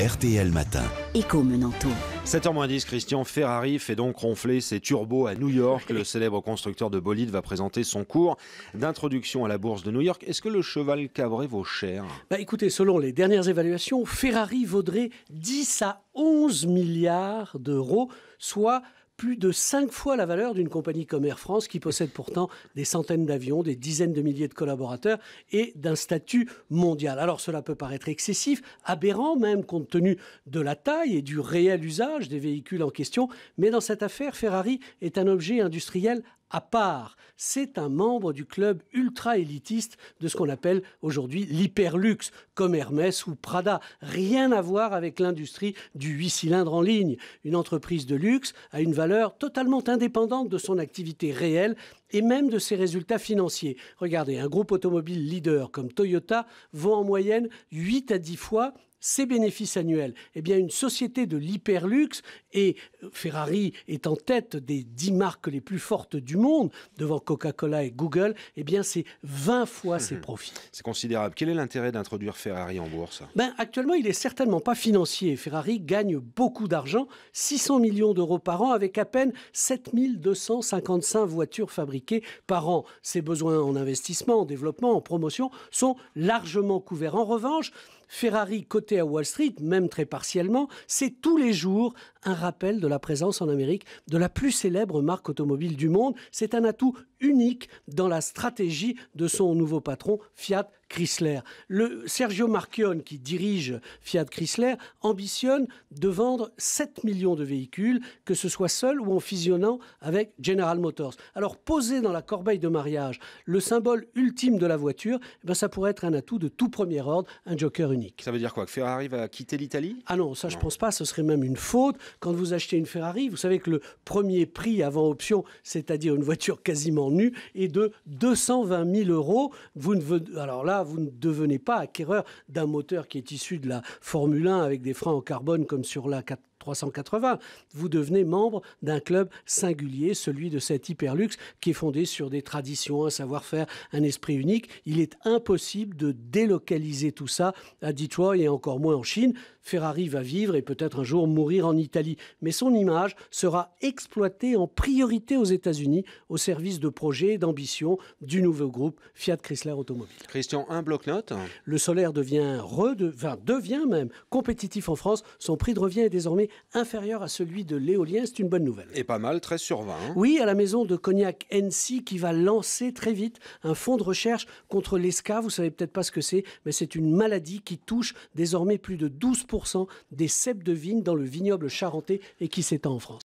RTL Matin. Écho Menanto. 7h10, Christian Ferrari fait donc ronfler ses turbos à New York. Le célèbre constructeur de bolides va présenter son cours d'introduction à la bourse de New York. Est-ce que le cheval cabré vaut cher bah Écoutez, selon les dernières évaluations, Ferrari vaudrait 10 à 11 milliards d'euros, soit plus de cinq fois la valeur d'une compagnie comme Air France qui possède pourtant des centaines d'avions, des dizaines de milliers de collaborateurs et d'un statut mondial. Alors cela peut paraître excessif, aberrant même compte tenu de la taille et du réel usage des véhicules en question, mais dans cette affaire, Ferrari est un objet industriel à part. C'est un membre du club ultra-élitiste de ce qu'on appelle aujourd'hui l'hyperluxe, comme Hermès ou Prada. Rien à voir avec l'industrie du 8 cylindres en ligne. Une entreprise de luxe a une valeur totalement indépendante de son activité réelle et même de ses résultats financiers. Regardez, un groupe automobile leader comme Toyota vaut en moyenne 8 à 10 fois ses bénéfices annuels. Eh bien, une société de l'hyperluxe, et Ferrari est en tête des 10 marques les plus fortes du monde, devant Coca-Cola et Google, eh bien, c'est 20 fois ses mhm. profits. C'est considérable. Quel est l'intérêt d'introduire Ferrari en bourse ben, Actuellement, il n'est certainement pas financier. Ferrari gagne beaucoup d'argent, 600 millions d'euros par an, avec à peine 7255 voitures fabriquées par an. Ses besoins en investissement, en développement, en promotion sont largement couverts. En revanche, Ferrari cote à Wall Street, même très partiellement, c'est tous les jours un rappel de la présence en Amérique de la plus célèbre marque automobile du monde. C'est un atout unique dans la stratégie de son nouveau patron, Fiat Chrysler. Le Sergio Marchion, qui dirige Fiat Chrysler, ambitionne de vendre 7 millions de véhicules, que ce soit seul ou en fusionnant avec General Motors. Alors poser dans la corbeille de mariage le symbole ultime de la voiture, eh ben, ça pourrait être un atout de tout premier ordre, un joker unique. Ça veut dire quoi Que Ferrari va quitter l'Italie Ah non, ça je pense pas, ce serait même une faute. Quand vous achetez une Ferrari, vous savez que le premier prix avant option, c'est-à-dire une voiture quasiment nue, est de 220 000 euros. Vous ne... Alors là, vous ne devenez pas acquéreur d'un moteur qui est issu de la Formule 1 avec des freins en carbone comme sur la 4 380, vous devenez membre d'un club singulier, celui de cet hyperluxe qui est fondé sur des traditions, un savoir-faire, un esprit unique. Il est impossible de délocaliser tout ça à Detroit et encore moins en Chine. Ferrari va vivre et peut-être un jour mourir en Italie, mais son image sera exploitée en priorité aux États-Unis au service de projets et d'ambitions du nouveau groupe Fiat Chrysler Automobile. Christian, un bloc-note. Le solaire devient, devient même compétitif en France. Son prix de revient est désormais inférieur à celui de l'éolien. C'est une bonne nouvelle. Et pas mal, très sur 20. Hein. Oui, à la maison de Cognac NC qui va lancer très vite un fonds de recherche contre l'esca. Vous savez peut-être pas ce que c'est, mais c'est une maladie qui touche désormais plus de 12% des cèpes de vigne dans le vignoble charentais et qui s'étend en France.